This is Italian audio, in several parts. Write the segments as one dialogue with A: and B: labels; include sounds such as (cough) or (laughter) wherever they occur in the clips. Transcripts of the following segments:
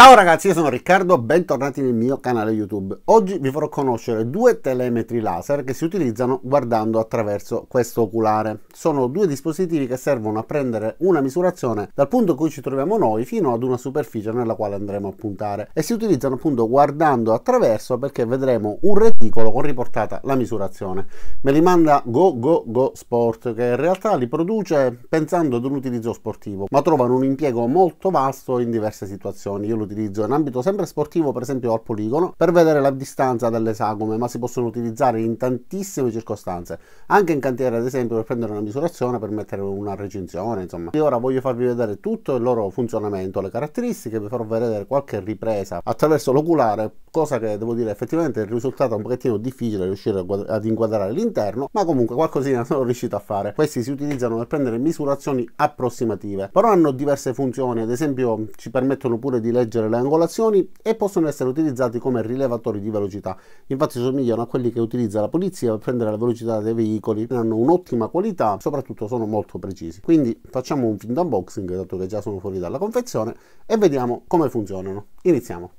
A: Ciao ragazzi, io sono Riccardo, bentornati nel mio canale YouTube. Oggi vi farò conoscere due telemetri laser che si utilizzano guardando attraverso questo oculare. Sono due dispositivi che servono a prendere una misurazione dal punto in cui ci troviamo noi fino ad una superficie nella quale andremo a puntare e si utilizzano appunto guardando attraverso perché vedremo un reticolo con riportata la misurazione. Me li manda Go Go Go Sport che in realtà li produce pensando ad un utilizzo sportivo, ma trovano un impiego molto vasto in diverse situazioni. Io lo utilizzo in ambito sempre sportivo, per esempio al poligono, per vedere la distanza delle sagome, ma si possono utilizzare in tantissime circostanze, anche in cantiere ad esempio per prendere una misurazione, per mettere una recinzione, insomma. Io ora voglio farvi vedere tutto il loro funzionamento, le caratteristiche, vi farò vedere qualche ripresa attraverso l'oculare, cosa che devo dire effettivamente il risultato è un pochettino difficile riuscire ad inquadrare l'interno, ma comunque qualcosina (laughs) sono riuscito a fare. Questi si utilizzano per prendere misurazioni approssimative, però hanno diverse funzioni, ad esempio ci permettono pure di leggere correggere le angolazioni e possono essere utilizzati come rilevatori di velocità. Infatti somigliano a quelli che utilizza la polizia per prendere la velocità dei veicoli, hanno un'ottima qualità, soprattutto sono molto precisi. Quindi facciamo un finto unboxing, dato che già sono fuori dalla confezione, e vediamo come funzionano. Iniziamo.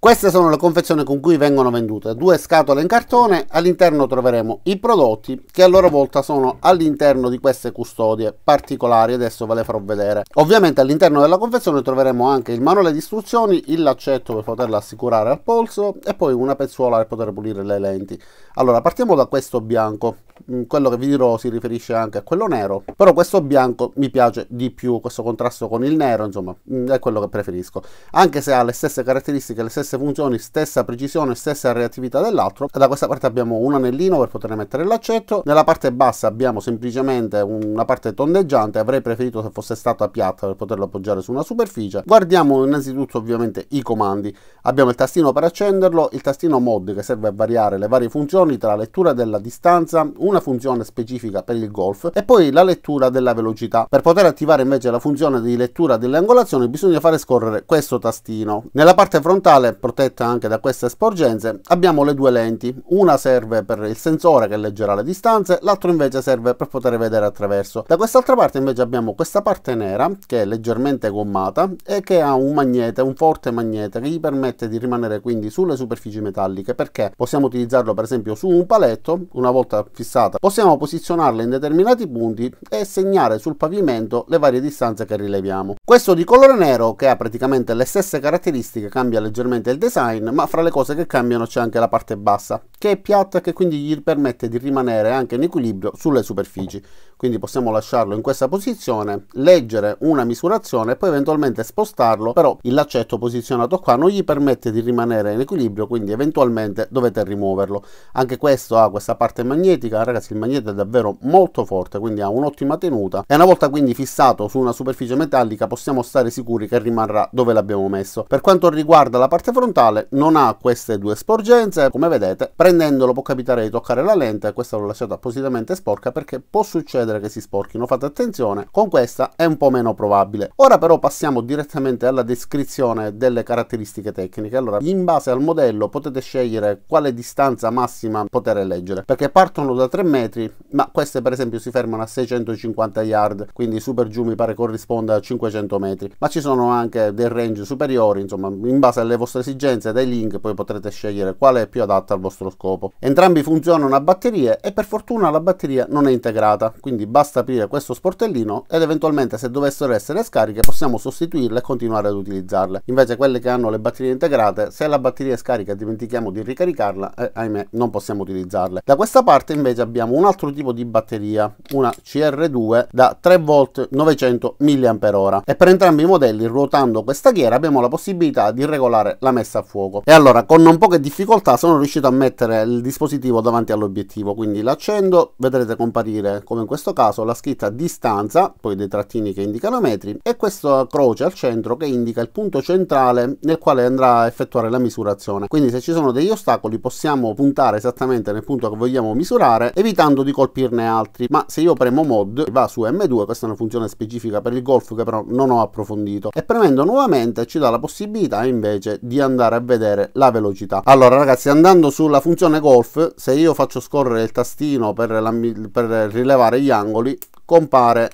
A: Queste sono le confezioni con cui vengono vendute, due scatole in cartone, all'interno troveremo i prodotti che a loro volta sono all'interno di queste custodie particolari, adesso ve le farò vedere. Ovviamente all'interno della confezione troveremo anche il manuale di istruzioni, il laccetto per poterla assicurare al polso e poi una pezzuola per poter pulire le lenti. Allora partiamo da questo bianco. Mm, quello che vi dirò si riferisce anche a quello nero però questo bianco mi piace di più questo contrasto con il nero insomma mm, è quello che preferisco anche se ha le stesse caratteristiche le stesse funzioni stessa precisione stessa reattività dell'altro da questa parte abbiamo un anellino per poter mettere l'accetto nella parte bassa abbiamo semplicemente una parte tondeggiante avrei preferito se fosse stata piatta per poterlo appoggiare su una superficie guardiamo innanzitutto ovviamente i comandi abbiamo il tastino per accenderlo il tastino mod che serve a variare le varie funzioni tra lettura della distanza una funzione specifica per il golf e poi la lettura della velocità. Per poter attivare invece la funzione di lettura delle angolazioni bisogna fare scorrere questo tastino. Nella parte frontale, protetta anche da queste sporgenze, abbiamo le due lenti. Una serve per il sensore che leggerà le distanze, l'altro invece serve per poter vedere attraverso. Da quest'altra parte invece abbiamo questa parte nera che è leggermente gommata e che ha un magnete, un forte magnete che gli permette di rimanere quindi sulle superfici metalliche perché possiamo utilizzarlo per esempio su un paletto, una volta fissato attrezzata. Possiamo posizionarla in determinati punti e segnare sul pavimento le varie distanze che rileviamo. Questo di colore nero, che ha praticamente le stesse caratteristiche, cambia leggermente il design, ma fra le cose che cambiano c'è anche la parte bassa, che è piatta e che quindi gli permette di rimanere anche in equilibrio sulle superfici quindi possiamo lasciarlo in questa posizione, leggere una misurazione e poi eventualmente spostarlo, però il laccetto posizionato qua non gli permette di rimanere in equilibrio, quindi eventualmente dovete rimuoverlo. Anche questo ha questa parte magnetica, ragazzi il magnete è davvero molto forte, quindi ha un'ottima tenuta e una volta quindi fissato su una superficie metallica possiamo stare sicuri che rimarrà dove l'abbiamo messo. Per quanto riguarda la parte frontale non ha queste due sporgenze, come vedete prendendolo può capitare di toccare la lente, questa l'ho lasciata appositamente sporca perché può succedere succedere che si sporchino, fate attenzione, con questa è un po' meno probabile. Ora però passiamo direttamente alla descrizione delle caratteristiche tecniche. Allora, in base al modello potete scegliere quale distanza massima poter leggere, perché partono da 3 metri, ma queste per esempio si fermano a 650 yard, quindi super giù mi pare corrisponda a 500 metri, ma ci sono anche dei range superiori, insomma, in base alle vostre esigenze dai link poi potrete scegliere quale è più adatta al vostro scopo. Entrambi funzionano a batterie e per fortuna la batteria non è integrata, quindi quindi basta aprire questo sportellino ed eventualmente se dovessero essere scariche possiamo sostituirle e continuare ad utilizzarle. Invece quelle che hanno le batterie integrate, se la batteria è scarica dimentichiamo di ricaricarla e eh, ahimè non possiamo utilizzarle. Da questa parte invece abbiamo un altro tipo di batteria, una CR2 da 3V 900 mAh e per entrambi i modelli ruotando questa ghiera abbiamo la possibilità di regolare la messa a fuoco. E allora con non poche difficoltà sono riuscito a mettere il dispositivo davanti all'obiettivo, quindi l'accendo, vedrete comparire come in questo questo caso la scritta distanza, poi dei trattini che indicano metri, e questa croce al centro che indica il punto centrale nel quale andrà a effettuare la misurazione. Quindi se ci sono degli ostacoli possiamo puntare esattamente nel punto che vogliamo misurare, evitando di colpirne altri. Ma se io premo mod, va su M2, questa è una funzione specifica per il golf che però non ho approfondito, e premendo nuovamente ci dà la possibilità invece di andare a vedere la velocità. Allora ragazzi, andando sulla funzione golf, se io faccio scorrere il tastino per, la, per rilevare gli angoli compare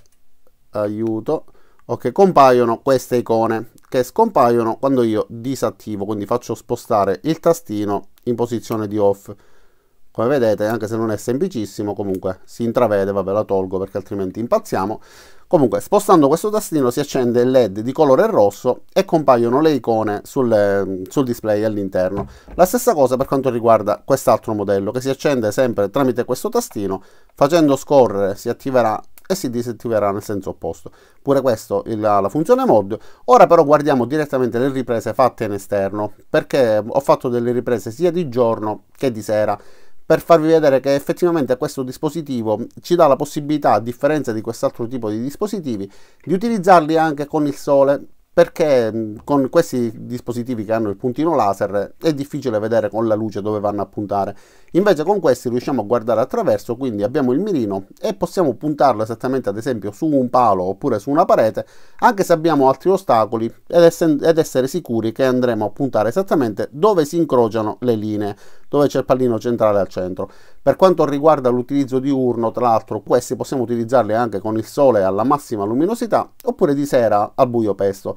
A: aiuto ok compaiono queste icone che scompaiono quando io disattivo quindi faccio spostare il tastino in posizione di off come vedete anche se non è semplicissimo comunque si intravede vabbè la tolgo perché altrimenti impazziamo comunque spostando questo tastino si accende il led di colore rosso e compaiono le icone sul, sul display all'interno la stessa cosa per quanto riguarda quest'altro modello che si accende sempre tramite questo tastino facendo scorrere si attiverà e si disattiverà nel senso opposto. Pure questo il, la funzione mod. Ora però guardiamo direttamente le riprese fatte in esterno, perché ho fatto delle riprese sia di giorno che di sera per farvi vedere che effettivamente questo dispositivo ci dà la possibilità, a differenza di quest'altro tipo di dispositivi, di utilizzarli anche con il sole perché mm, con questi dispositivi che hanno il puntino laser è difficile vedere con la luce dove vanno a puntare. Invece con questi riusciamo a guardare attraverso, quindi abbiamo il mirino e possiamo puntarlo esattamente ad esempio su un palo oppure su una parete, anche se abbiamo altri ostacoli ed, ed essere sicuri che andremo a puntare esattamente dove si incrociano le linee, dove c'è il pallino centrale al centro. Per quanto riguarda l'utilizzo diurno, tra l'altro questi possiamo utilizzarli anche con il sole alla massima luminosità oppure di sera al buio pesto.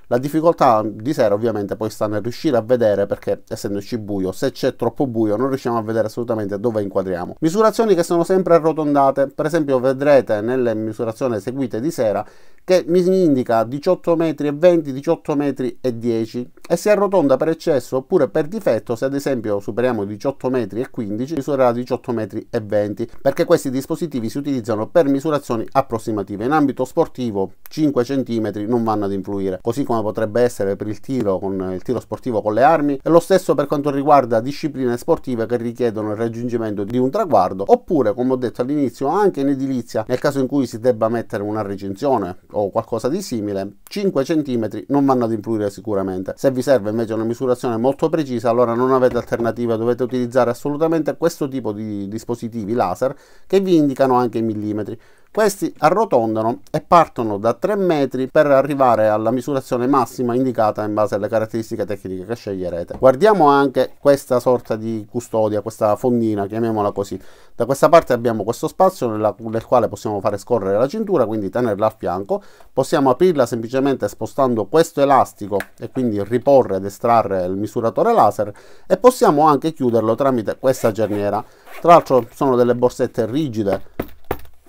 A: La difficoltà di sera ovviamente poi sta nel riuscire a vedere perché essendoci buio, se c'è troppo buio non riusciamo a vedere assolutamente dove inquadriamo. Misurazioni che sono sempre arrotondate, per esempio vedrete nelle misurazioni eseguite di sera che mi indica 18 metri e 20, 18 metri e 10 e si arrotonda per eccesso oppure per difetto se ad esempio superiamo 18 metri e 15 misurerà 18 metri e 20 perché questi dispositivi si utilizzano per misurazioni approssimative in ambito sportivo 5 cm non vanno ad influire così come potrebbe essere per il tiro con il tiro sportivo con le armi e lo stesso per quanto riguarda discipline sportive che richiedono il raggiungimento di un traguardo oppure come ho detto all'inizio anche in edilizia nel caso in cui si debba mettere una recinzione o qualcosa di simile 5 cm non vanno ad influire sicuramente se vi serve invece una misurazione molto precisa allora non avete alternativa dovete utilizzare assolutamente questo tipo di dispositivi laser che vi indicano anche i millimetri questi arrotondano e partono da 3 metri per arrivare alla misurazione massima indicata in base alle caratteristiche tecniche che sceglierete. Guardiamo anche questa sorta di custodia, questa fondina, chiamiamola così. Da questa parte abbiamo questo spazio nella, nel quale possiamo fare scorrere la cintura, quindi tenerla a fianco. Possiamo aprirla semplicemente spostando questo elastico e quindi riporre ed estrarre il misuratore laser e possiamo anche chiuderlo tramite questa cerniera. Tra l'altro sono delle borsette rigide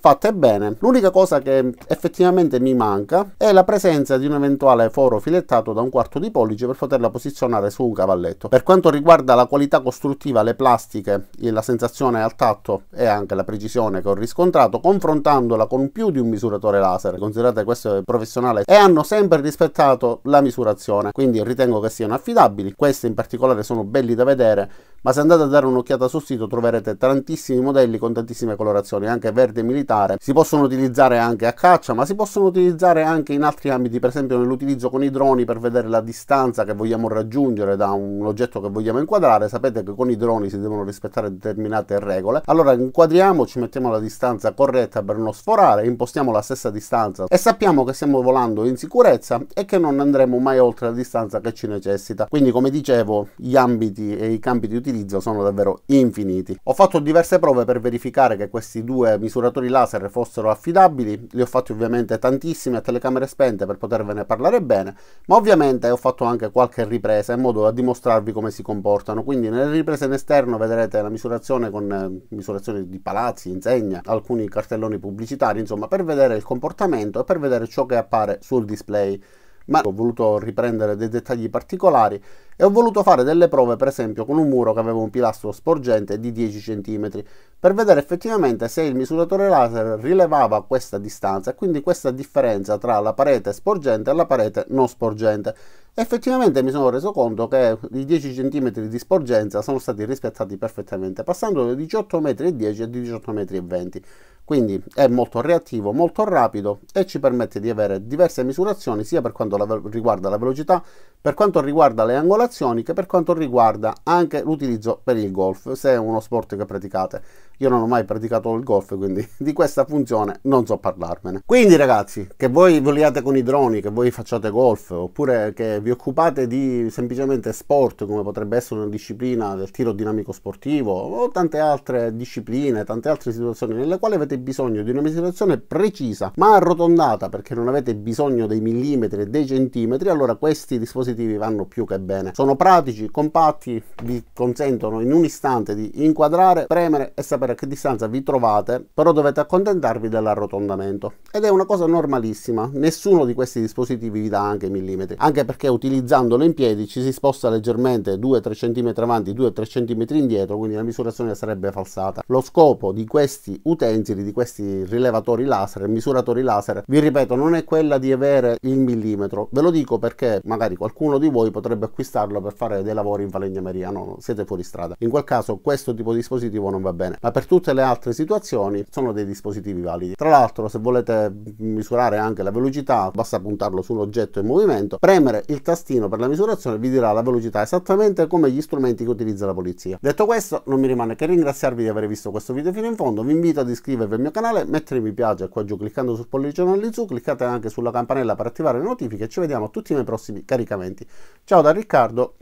A: fatte bene. L'unica cosa che effettivamente mi manca è la presenza di un eventuale foro filettato da un quarto di pollice per poterla posizionare su un cavalletto. Per quanto riguarda la qualità costruttiva, le plastiche, la sensazione al tatto e anche la precisione che ho riscontrato, confrontandola con più di un misuratore laser, considerate questo professionale, e hanno sempre rispettato la misurazione, quindi ritengo che siano affidabili. Queste in particolare sono belli da vedere ma se andate a dare un'occhiata sul sito troverete tantissimi modelli con tantissime colorazioni, anche verde militare, si possono utilizzare anche a caccia, ma si possono utilizzare anche in altri ambiti, per esempio nell'utilizzo con i droni per vedere la distanza che vogliamo raggiungere da un oggetto che vogliamo inquadrare, sapete che con i droni si devono rispettare determinate regole, allora inquadriamo, ci mettiamo la distanza corretta per non sforare, impostiamo la stessa distanza e sappiamo che stiamo volando in sicurezza e che non andremo mai oltre la distanza che ci necessita. Quindi come dicevo, gli ambiti e i campi di utilizzo utilizzo sono davvero infiniti. Ho fatto diverse prove per verificare che questi due misuratori laser fossero affidabili, li ho fatti ovviamente tantissimi a telecamere spente per potervene parlare bene, ma ovviamente ho fatto anche qualche ripresa in modo da dimostrarvi come si comportano, quindi nelle riprese in esterno vedrete la misurazione con eh, misurazioni di palazzi, insegne, alcuni cartelloni pubblicitari, insomma per vedere il comportamento e per vedere ciò che appare sul display ma ho voluto riprendere dei dettagli particolari e ho voluto fare delle prove per esempio con un muro che aveva un pilastro sporgente di 10 cm per vedere effettivamente se il misuratore laser rilevava questa distanza e quindi questa differenza tra la parete sporgente e la parete non sporgente. Effettivamente mi sono reso conto che i 10 cm di sporgenza sono stati rispettati perfettamente passando da 18,10 m a 18,20 m. Quindi è molto reattivo, molto rapido e ci permette di avere diverse misurazioni sia per quanto riguarda la velocità per quanto riguarda le angolazioni che per quanto riguarda anche l'utilizzo per il golf, se è uno sport che praticate. Io non ho mai praticato il golf, quindi (laughs) di questa funzione non so parlarmene. Quindi ragazzi, che voi voliate con i droni, che voi facciate golf, oppure che vi occupate di semplicemente sport, come potrebbe essere una disciplina del tiro dinamico sportivo, o tante altre discipline, tante altre situazioni nelle quali avete bisogno di una misurazione precisa, ma arrotondata, perché non avete bisogno dei millimetri e dei centimetri, allora questi dispositivi dispositivi vanno più che bene. Sono pratici, compatti, vi consentono in un istante di inquadrare, premere e sapere a che distanza vi trovate, però dovete accontentarvi dell'arrotondamento. Ed è una cosa normalissima, nessuno di questi dispositivi vi dà anche millimetri, anche perché utilizzandolo in piedi ci si sposta leggermente 2-3 cm avanti, 2-3 cm indietro, quindi la misurazione sarebbe falsata. Lo scopo di questi utensili, di questi rilevatori laser, misuratori laser, vi ripeto, non è quella di avere il millimetro, ve lo dico perché magari qualcuno qualcuno di voi potrebbe acquistarlo per fare dei lavori in falegnameria, no, siete fuori strada. In quel caso questo tipo di dispositivo non va bene, ma per tutte le altre situazioni sono dei dispositivi validi. Tra l'altro se volete misurare anche la velocità basta puntarlo su un oggetto in movimento, premere il tastino per la misurazione vi dirà la velocità esattamente come gli strumenti che utilizza la polizia. Detto questo non mi rimane che ringraziarvi di aver visto questo video fino in fondo, vi invito ad iscrivervi al mio canale, mettere mi piace qua giù cliccando sul pollice in su, cliccate anche sulla campanella per attivare le notifiche e ci vediamo a tutti i miei prossimi caricamenti commenti. Ciao da Riccardo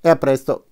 A: e a presto.